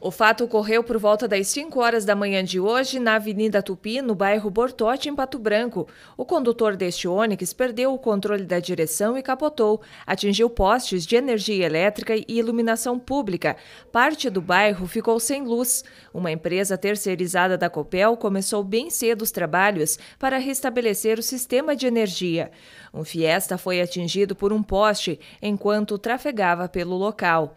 O fato ocorreu por volta das 5 horas da manhã de hoje na Avenida Tupi, no bairro Bortote, em Pato Branco. O condutor deste ônibus perdeu o controle da direção e capotou. Atingiu postes de energia elétrica e iluminação pública. Parte do bairro ficou sem luz. Uma empresa terceirizada da Copel começou bem cedo os trabalhos para restabelecer o sistema de energia. Um Fiesta foi atingido por um poste enquanto trafegava pelo local.